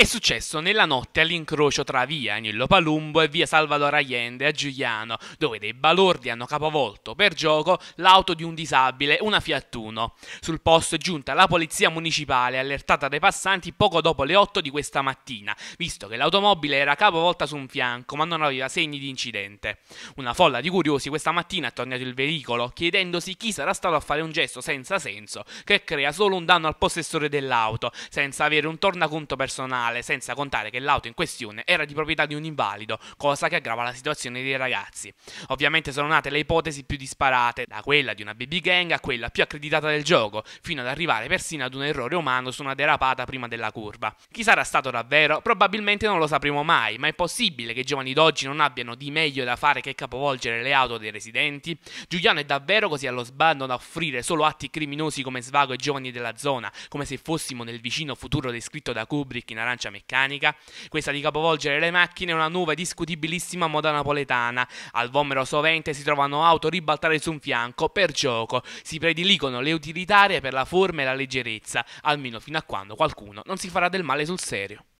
È successo nella notte all'incrocio tra via Agnello Palumbo e via Salvador Allende a Giuliano, dove dei balordi hanno capovolto per gioco l'auto di un disabile, una Fiat Uno. Sul posto è giunta la polizia municipale, allertata dai passanti poco dopo le 8 di questa mattina, visto che l'automobile era capovolta su un fianco ma non aveva segni di incidente. Una folla di curiosi questa mattina ha tornato il veicolo, chiedendosi chi sarà stato a fare un gesto senza senso, che crea solo un danno al possessore dell'auto, senza avere un tornaconto personale penale, senza contare che l'auto in questione era di proprietà di un invalido, cosa che aggrava la situazione dei ragazzi. Ovviamente sono nate le ipotesi più disparate, da quella di una baby gang a quella più accreditata del gioco, fino ad arrivare persino ad un errore umano su una derapata prima della curva. Chi sarà stato davvero? Probabilmente non lo sapremo mai, ma è possibile che i giovani d'oggi non abbiano di meglio da fare che capovolgere le auto dei residenti? Giuliano è davvero così allo sbando da offrire solo atti criminosi come svago ai giovani della zona, come se fossimo nel vicino futuro descritto da Kubrick in Arancia bilancia meccanica, questa di capovolgere le macchine è una nuova e discutibilissima moda napoletana. Al vomero sovente si trovano auto ribaltare su un fianco per gioco, si prediligono le utilitarie per la forma e la leggerezza, almeno fino a quando qualcuno non si farà del male sul serio.